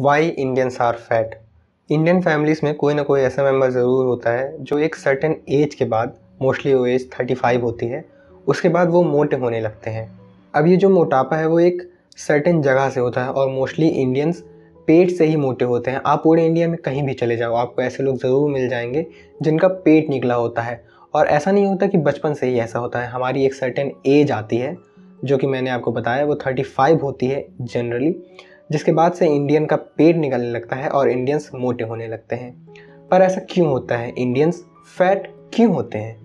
Y Indians are fat Indian families में कोई ना कोई ऐसा मेम्बर ज़रूर होता है जो एक सर्टेन एज के बाद मोस्टली वो एज थर्टी फाइव होती है उसके बाद वो मोटे होने लगते हैं अब ये जो मोटापा है वो एक सर्टेन जगह से होता है और मोस्टली इंडियंस पेट से ही मोटे होते हैं आप पूरे इंडिया में कहीं भी चले जाओ आपको ऐसे लोग ज़रूर मिल जाएंगे जिनका पेट निकला होता है और ऐसा नहीं होता कि बचपन से ही ऐसा होता है हमारी एक सर्टेन एज आती है जो कि मैंने आपको बताया वो थर्टी फाइव होती है जनरली जिसके बाद से इंडियन का पेट निकलने लगता है और इंडियंस मोटे होने लगते हैं पर ऐसा क्यों होता है इंडियंस फैट क्यों होते हैं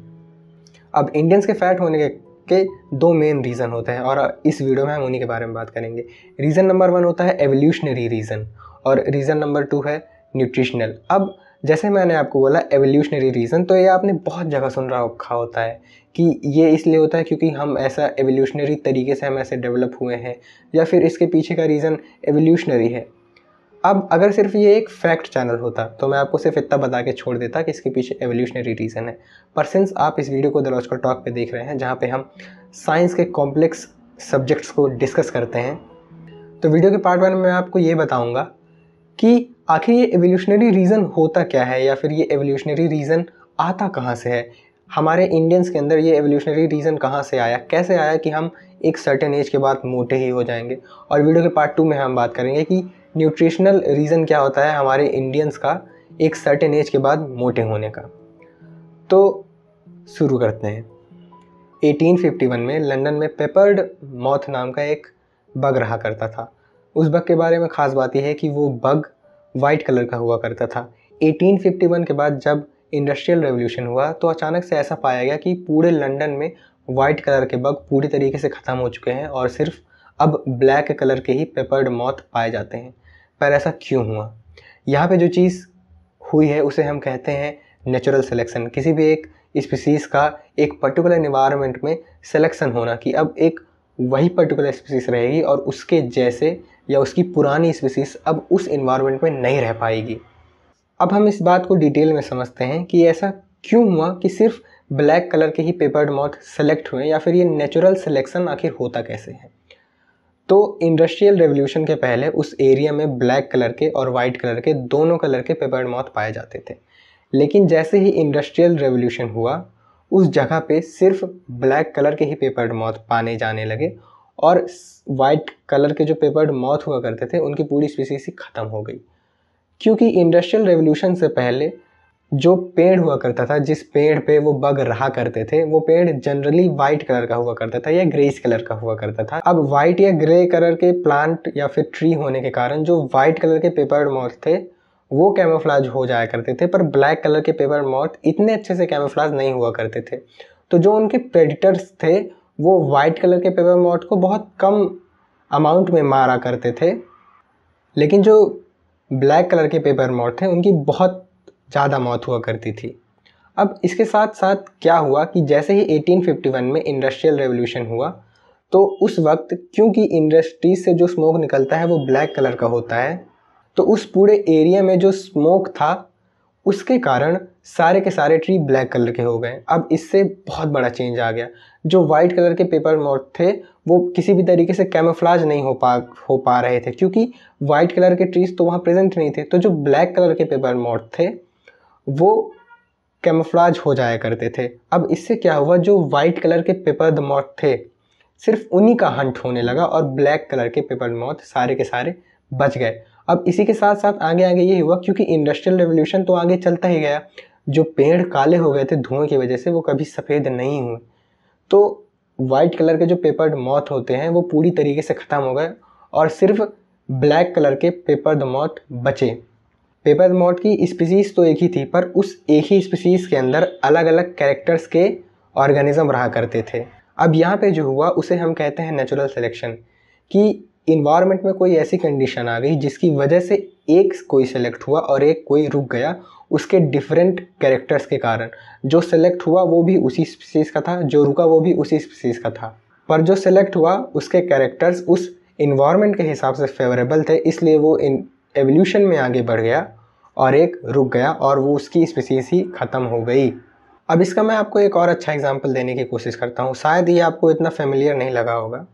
अब इंडियंस के फैट होने के के दो मेन रीज़न होते हैं और इस वीडियो में हम उन्हीं के बारे में बात करेंगे रीज़न नंबर वन होता है एवोल्यूशनरी रीज़न और रीज़न नंबर टू है न्यूट्रिशनल अब जैसे मैंने आपको बोला एवोल्यूशनरी रीज़न तो ये आपने बहुत जगह सुन रहा रखा होता है कि ये इसलिए होता है क्योंकि हम ऐसा एवोल्यूशनरी तरीके से हम ऐसे डेवलप हुए हैं या फिर इसके पीछे का रीज़न एवोल्यूशनरी है अब अगर सिर्फ ये एक फैक्ट चैनल होता तो मैं आपको सिर्फ इतना बता के छोड़ देता कि इसके पीछे एवोल्यूशनरी रीज़न है पर सिंस आप इस वीडियो को का टॉक पे देख रहे हैं जहाँ पे हम साइंस के कॉम्प्लेक्स सब्जेक्ट्स को डिस्कस करते हैं तो वीडियो के पार्ट वन में मैं आपको ये बताऊँगा कि आखिर ये एवोल्यूशनरी रीज़न होता क्या है या फिर ये एवोल्यूशनरी रीज़न आता कहाँ से है हमारे इंडियंस के अंदर ये एवोल्यूशनरी रीज़न कहाँ से आया कैसे आया कि हम एक सर्टेन एज के बाद मोटे ही हो जाएंगे और वीडियो के पार्ट टू में हम बात करेंगे कि न्यूट्रिशनल रीज़न क्या होता है हमारे इंडियंस का एक सर्टेन एज के बाद मोटे होने का तो शुरू करते हैं 1851 में लंदन में पेपर्ड मौत नाम का एक बग रहा करता था उस बग के बारे में ख़ास बात यह है कि वो बग वाइट कलर का हुआ करता था 1851 के बाद जब इंडस्ट्रियल रेवोल्यूशन हुआ तो अचानक से ऐसा पाया गया कि पूरे लंदन में वाइट कलर के बग पूरी तरीके से ख़त्म हो चुके हैं और सिर्फ अब ब्लैक कलर के ही पेपर्ड मौत पाए जाते हैं पर ऐसा क्यों हुआ यहाँ पे जो चीज़ हुई है उसे हम कहते हैं नेचुरल सिलेक्शन किसी भी एक स्पीसीज़ का एक पर्टिकुलर इन्वायरमेंट में सिलेक्शन होना कि अब एक वही पर्टिकुलर स्पीसीज़ रहेगी और उसके जैसे या उसकी पुरानी स्पीसीज अब उस इन्वायरमेंट में नहीं रह पाएगी अब हम इस बात को डिटेल में समझते हैं कि ऐसा क्यों हुआ कि सिर्फ ब्लैक कलर के ही पेपर्ड मॉथ सेलेक्ट हुए या फिर ये नेचुरल सिलेक्शन आखिर होता कैसे है तो इंडस्ट्रियल रेवोल्यूशन के पहले उस एरिया में ब्लैक कलर के और वाइट कलर के दोनों कलर के पेपर्ड मॉथ पाए जाते थे लेकिन जैसे ही इंडस्ट्रियल रेवोल्यूशन हुआ उस जगह पे सिर्फ ब्लैक कलर के ही पेपर्ड मॉथ पाने जाने लगे और वाइट कलर के जो पेपर्ड मौत हुआ करते थे उनकी पूरी स्पीसीज ही ख़त्म हो गई क्योंकि इंडस्ट्रियल रेवोल्यूशन से पहले जो पेड़ हुआ करता था जिस पेड़ पे वो बग रहा करते थे वो पेड़ जनरली वाइट कलर का हुआ करता था या ग्रेस कलर का हुआ करता था अब वाइट या ग्रे कलर के प्लांट या फिर ट्री होने के कारण जो वाइट कलर के पेपर मॉथ थे वो कैमोफ्लाज हो जाया करते थे पर ब्लैक कलर के पेपर मॉथ इतने अच्छे से कैमोफ्लाज नहीं हुआ करते थे तो जो उनके प्रेडिटर्स थे वो वाइट कलर के पेपर मॉट को बहुत कम अमाउंट में मारा करते थे लेकिन जो ब्लैक कलर के पेपर मॉट थे उनकी बहुत ज़्यादा मौत हुआ करती थी अब इसके साथ साथ क्या हुआ कि जैसे ही 1851 में इंडस्ट्रियल रेवोल्यूशन हुआ तो उस वक्त क्योंकि इंडस्ट्री से जो स्मोक निकलता है वो ब्लैक कलर का होता है तो उस पूरे एरिया में जो स्मोक था उसके कारण सारे के सारे ट्री ब्लैक कलर के हो गए अब इससे बहुत बड़ा चेंज आ गया जो वाइट कलर के पेपर मोट थे वो किसी भी तरीके से कैमोफ्लाज नहीं हो पा हो पा रहे थे क्योंकि वाइट कलर के ट्रीज़ तो वहाँ प्रेजेंट नहीं थे तो जो ब्लैक कलर के पेपर मोट थे वो कैमोफ्लाज हो जाया करते थे अब इससे क्या हुआ जो वाइट कलर के पेपर द थे सिर्फ उन्हीं का हंट होने लगा और ब्लैक कलर के पेपर मौत सारे के सारे बच गए अब इसी के साथ साथ आगे आगे ये हुआ क्योंकि इंडस्ट्रियल रेवोल्यूशन तो आगे चलता ही गया जो पेड़ काले हो गए थे धुएं की वजह से वो कभी सफ़ेद नहीं हुए तो वाइट कलर के जो पेपर मौत होते हैं वो पूरी तरीके से ख़त्म हो गए और सिर्फ ब्लैक कलर के पेपर द मौत बचे पेपर मॉट की स्पीसीज़ तो एक ही थी पर उस एक ही स्पीसीज़ के अंदर अलग अलग कैरेक्टर्स के ऑर्गेनिज्म रहा करते थे अब यहाँ पे जो हुआ उसे हम कहते हैं नेचुरल सिलेक्शन कि इन्वायरमेंट में कोई ऐसी कंडीशन आ गई जिसकी वजह से एक कोई सेलेक्ट हुआ और एक कोई रुक गया उसके डिफरेंट कैरेक्टर्स के कारण जो सेलेक्ट हुआ वो भी उसी स्पीसीज़ का था जो रुका वो भी उसी स्पीसीज़ का था पर जो सेलेक्ट हुआ उसके कैरेक्टर्स उस इन्वायरमेंट के हिसाब से फेवरेबल थे इसलिए वो इन एवोल्यूशन में आगे बढ़ गया और एक रुक गया और वो उसकी स्पीसीज़ ही ख़त्म हो गई अब इसका मैं आपको एक और अच्छा एग्जाम्पल देने की कोशिश करता हूँ शायद ये आपको इतना फेमिलियर नहीं लगा होगा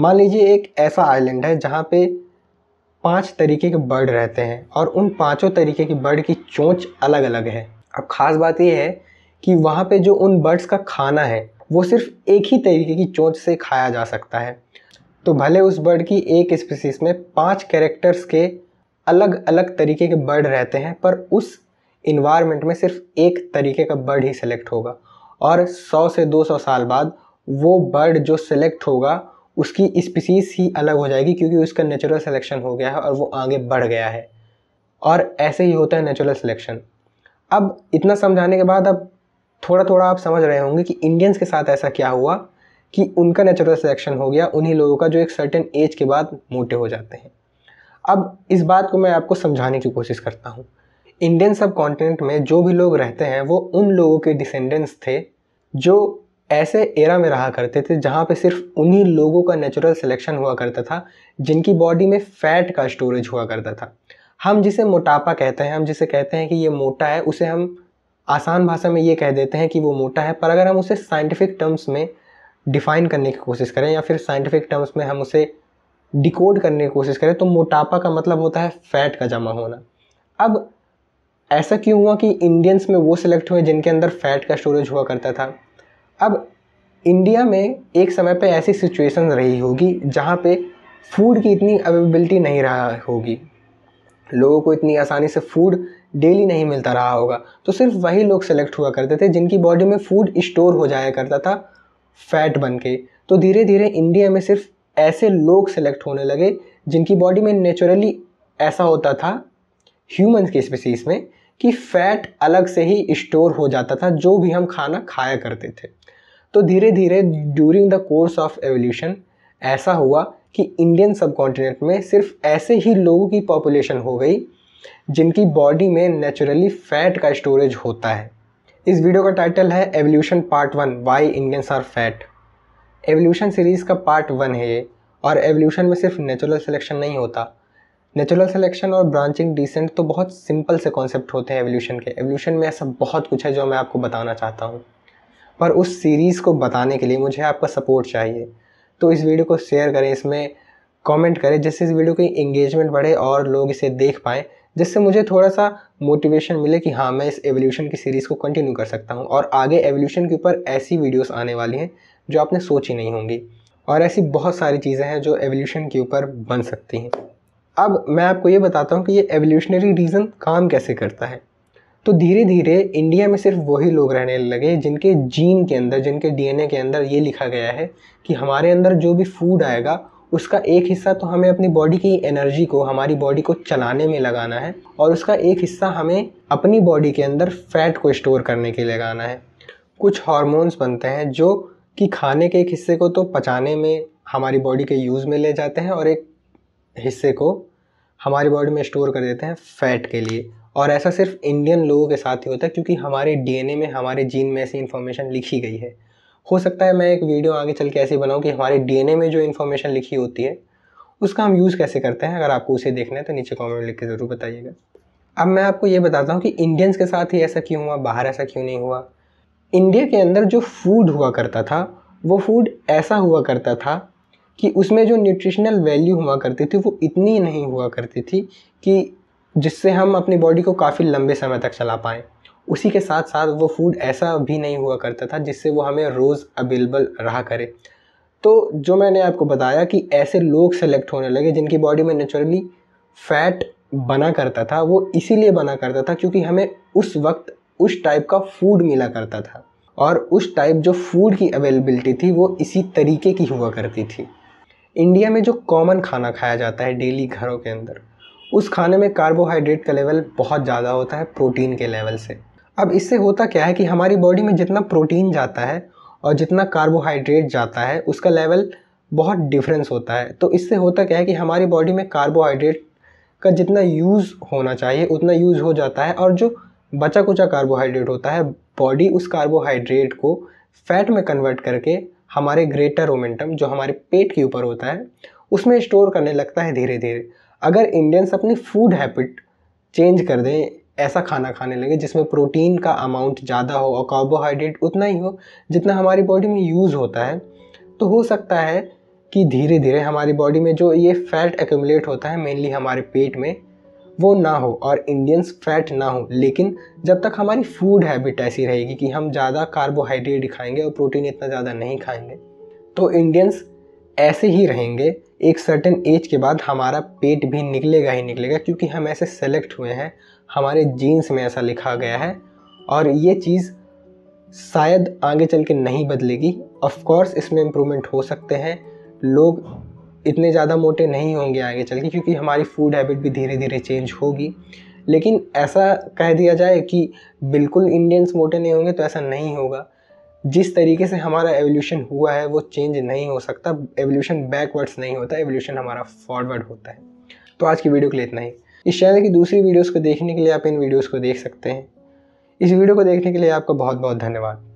मान लीजिए एक ऐसा आइलैंड है जहाँ पे पांच तरीके के बर्ड रहते हैं और उन पांचों तरीके की बर्ड की चोंच अलग अलग है अब ख़ास बात यह है कि वहाँ पे जो उन बर्ड्स का खाना है वो सिर्फ एक ही तरीके की चोंच से खाया जा सकता है तो भले उस बर्ड की एक स्पीसीज में पांच कैरेक्टर्स के अलग अलग तरीके के बर्ड रहते हैं पर उस इन्वायरमेंट में सिर्फ एक तरीके का बर्ड ही सेलेक्ट होगा और 100 से 200 साल बाद वो बर्ड जो सेलेक्ट होगा उसकी स्पीसीज़ ही अलग हो जाएगी क्योंकि उसका नेचुरल सिलेक्शन हो गया है और वो आगे बढ़ गया है और ऐसे ही होता है नेचुरल सिलेक्शन अब इतना समझाने के बाद अब थोड़ा थोड़ा आप समझ रहे होंगे कि इंडियंस के साथ ऐसा क्या हुआ कि उनका नेचुरल सिलेक्शन हो गया उन्हीं लोगों का जो एक सर्टेन एज के बाद मोटे हो जाते हैं अब इस बात को मैं आपको समझाने की कोशिश करता हूँ इंडियन सब कॉन्टिनेंट में जो भी लोग रहते हैं वो उन लोगों के डिसेंडेंट्स थे जो ऐसे एरा में रहा करते थे जहाँ पे सिर्फ उन्हीं लोगों का नेचुरल सिलेक्शन हुआ करता था जिनकी बॉडी में फैट का स्टोरेज हुआ करता था हम जिसे मोटापा कहते हैं हम जिसे कहते हैं कि ये मोटा है उसे हम आसान भाषा में ये कह देते हैं कि वो मोटा है पर अगर हम उसे साइंटिफिक टर्म्स में डिफ़ाइन करने की कोशिश करें या फिर साइंटिफिक टर्म्स में हम उसे डिकोड करने की कोशिश करें तो मोटापा का मतलब होता है फैट का जमा होना अब ऐसा क्यों हुआ कि इंडियंस में वो सिलेक्ट हुए जिनके अंदर फैट का स्टोरेज हुआ करता था अब इंडिया में एक समय पे ऐसी सिचुएशन रही होगी जहाँ पे फूड की इतनी अवेलेबिलिटी नहीं रहा होगी लोगों को इतनी आसानी से फूड डेली नहीं मिलता रहा होगा तो सिर्फ वही लोग सेलेक्ट हुआ करते थे जिनकी बॉडी में फूड स्टोर हो जाया करता था फैट बन के तो धीरे धीरे इंडिया में सिर्फ ऐसे लोग सेलेक्ट होने लगे जिनकी बॉडी में नेचुरली ऐसा होता था ह्यूमंस की स्पीसीज़ में कि फ़ैट अलग से ही स्टोर हो जाता था जो भी हम खाना खाया करते थे तो धीरे धीरे during the course of evolution ऐसा हुआ कि इंडियन सब कॉन्टिनेंट में सिर्फ ऐसे ही लोगों की पॉपुलेशन हो गई जिनकी बॉडी में नेचुरली फैट का स्टोरेज होता है इस वीडियो का टाइटल है evolution part one why Indians are fat evolution series का पार्ट वन है ये और एवोल्यूशन में सिर्फ नेचुरल सिलेक्शन नहीं होता नेचुरल सिलेक्शन और ब्रांचिंग डिसेंट तो बहुत सिंपल से कॉन्सेप्ट होते हैं एवोल्यूशन के एवोल्यूशन में ऐसा बहुत कुछ है जो मैं आपको बताना चाहता हूँ पर उस सीरीज़ को बताने के लिए मुझे आपका सपोर्ट चाहिए तो इस वीडियो को शेयर करें इसमें कमेंट करें जिससे इस वीडियो की इंगेजमेंट बढ़े और लोग इसे देख पाएँ जिससे मुझे थोड़ा सा मोटिवेशन मिले कि हाँ मैं इस एवोल्यूशन की सीरीज़ को कंटिन्यू कर सकता हूँ और आगे एवोल्यूशन के ऊपर ऐसी वीडियोस आने वाली हैं जो आपने सोची नहीं होंगी और ऐसी बहुत सारी चीज़ें हैं जो एवोल्यूशन के ऊपर बन सकती हैं अब मैं आपको ये बताता हूँ कि ये एवोल्यूशनरी रीज़न काम कैसे करता है तो धीरे धीरे इंडिया में सिर्फ वही लोग रहने लगे जिनके जीन के अंदर जिनके डीएनए के अंदर ये लिखा गया है कि हमारे अंदर जो भी फूड आएगा उसका एक हिस्सा तो हमें अपनी बॉडी की एनर्जी को हमारी बॉडी को चलाने में लगाना है और उसका एक हिस्सा हमें अपनी बॉडी के अंदर फैट को स्टोर करने के लिए लगाना है कुछ हॉर्मोन्स बनते हैं जो कि खाने के एक हिस्से को तो पचाने में हमारी बॉडी के यूज़ में ले जाते हैं और एक हिस्से को हमारी बॉडी में स्टोर कर देते हैं फैट के लिए और ऐसा सिर्फ इंडियन लोगों के साथ ही होता है क्योंकि हमारे डीएनए में हमारे जीन में ऐसी इन्फॉर्मेशन लिखी गई है हो सकता है मैं एक वीडियो आगे चल के ऐसी बनाऊँ कि हमारे डीएनए में जो इन्फॉर्मेशन लिखी होती है उसका हम यूज़ कैसे करते हैं अगर आपको उसे देखना है तो नीचे में लिख के ज़रूर बताइएगा अब मैं आपको ये बताता हूँ कि इंडियंस के साथ ही ऐसा क्यों हुआ बाहर ऐसा क्यों नहीं हुआ इंडिया के अंदर जो फूड हुआ करता था वो फूड ऐसा हुआ करता था कि उसमें जो न्यूट्रिशनल वैल्यू हुआ करती थी वो इतनी नहीं हुआ करती थी कि जिससे हम अपनी बॉडी को काफ़ी लंबे समय तक चला पाएँ उसी के साथ साथ वो फूड ऐसा भी नहीं हुआ करता था जिससे वो हमें रोज़ अवेलेबल रहा करे तो जो मैंने आपको बताया कि ऐसे लोग सेलेक्ट होने लगे जिनकी बॉडी में नेचुरली फैट बना करता था वो इसीलिए बना करता था क्योंकि हमें उस वक्त उस टाइप का फूड मिला करता था और उस टाइप जो फूड की अवेलेबिलिटी थी वो इसी तरीके की हुआ करती थी इंडिया में जो कॉमन खाना खाया जाता है डेली घरों के अंदर उस खाने में कार्बोहाइड्रेट का लेवल बहुत ज़्यादा होता है प्रोटीन के लेवल से अब इससे होता क्या है कि हमारी बॉडी में जितना प्रोटीन जाता है और जितना कार्बोहाइड्रेट जाता है उसका लेवल बहुत डिफरेंस होता है तो इससे होता क्या है कि हमारी बॉडी में कार्बोहाइड्रेट का जितना यूज़ होना चाहिए उतना यूज़ हो जाता है और जो बचा कुचा कार्बोहाइड्रेट होता है बॉडी उस कार्बोहाइड्रेट को फैट में कन्वर्ट करके हमारे ग्रेटर ओमेंटम जो हमारे पेट के ऊपर होता है उसमें स्टोर करने लगता है धीरे धीरे अगर इंडियंस अपनी फूड हैबिट चेंज कर दें ऐसा खाना खाने लगे जिसमें प्रोटीन का अमाउंट ज़्यादा हो और कार्बोहाइड्रेट उतना ही हो जितना हमारी बॉडी में यूज़ होता है तो हो सकता है कि धीरे धीरे हमारी बॉडी में जो ये फैट एक्यूमुलेट होता है मेनली हमारे पेट में वो ना हो और इंडियंस फैट ना हो लेकिन जब तक हमारी फूड हैबिट ऐसी रहेगी कि हम ज़्यादा कार्बोहाइड्रेट खाएंगे और प्रोटीन इतना ज़्यादा नहीं खाएंगे तो इंडियंस ऐसे ही रहेंगे एक सर्टेन एज के बाद हमारा पेट भी निकलेगा ही निकलेगा क्योंकि हम ऐसे सेलेक्ट हुए हैं हमारे जीन्स में ऐसा लिखा गया है और ये चीज़ शायद आगे चल के नहीं बदलेगी ऑफकोर्स इसमें इम्प्रूवमेंट हो सकते हैं लोग इतने ज़्यादा मोटे नहीं होंगे आगे चल के क्योंकि हमारी फूड हैबिट भी धीरे धीरे चेंज होगी लेकिन ऐसा कह दिया जाए कि बिल्कुल इंडियंस मोटे नहीं होंगे तो ऐसा नहीं होगा जिस तरीके से हमारा एवोल्यूशन हुआ है वो चेंज नहीं हो सकता एवोल्यूशन बैकवर्ड्स नहीं होता एवोल्यूशन हमारा फॉरवर्ड होता है तो आज की वीडियो के लिए इतना ही इस चैनल की दूसरी वीडियोस को देखने के लिए आप इन वीडियोस को देख सकते हैं इस वीडियो को देखने के लिए आपका बहुत बहुत धन्यवाद